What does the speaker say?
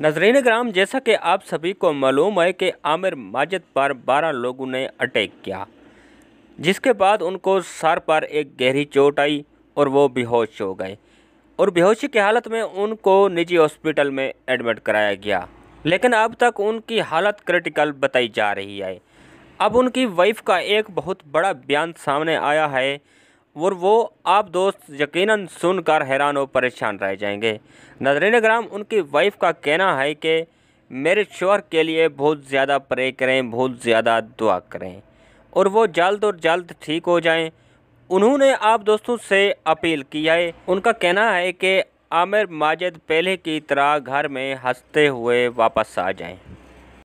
नजरीन ग्राम जैसा कि आप सभी को मालूम है कि आमिर माजिद पर बारह लोगों ने अटैक किया जिसके बाद उनको सर पर एक गहरी चोट आई और वो बेहोश हो गए और बेहोशी की हालत में उनको निजी हॉस्पिटल में एडमिट कराया गया लेकिन अब तक उनकी हालत क्रिटिकल बताई जा रही है अब उनकी वाइफ का एक बहुत बड़ा बयान सामने आया है और वो आप दोस्त यकीनन सुनकर हैरान और परेशान रह जाएंगे नजरिन ग्राम उनकी वाइफ का कहना है कि मेरे शोहर के लिए बहुत ज़्यादा प्रे करें बहुत ज़्यादा दुआ करें और वो जल्द और जल्द ठीक हो जाएं उन्होंने आप दोस्तों से अपील की है उनका कहना है कि आमिर माजिद पहले की तरह घर में हंसते हुए वापस आ जाएं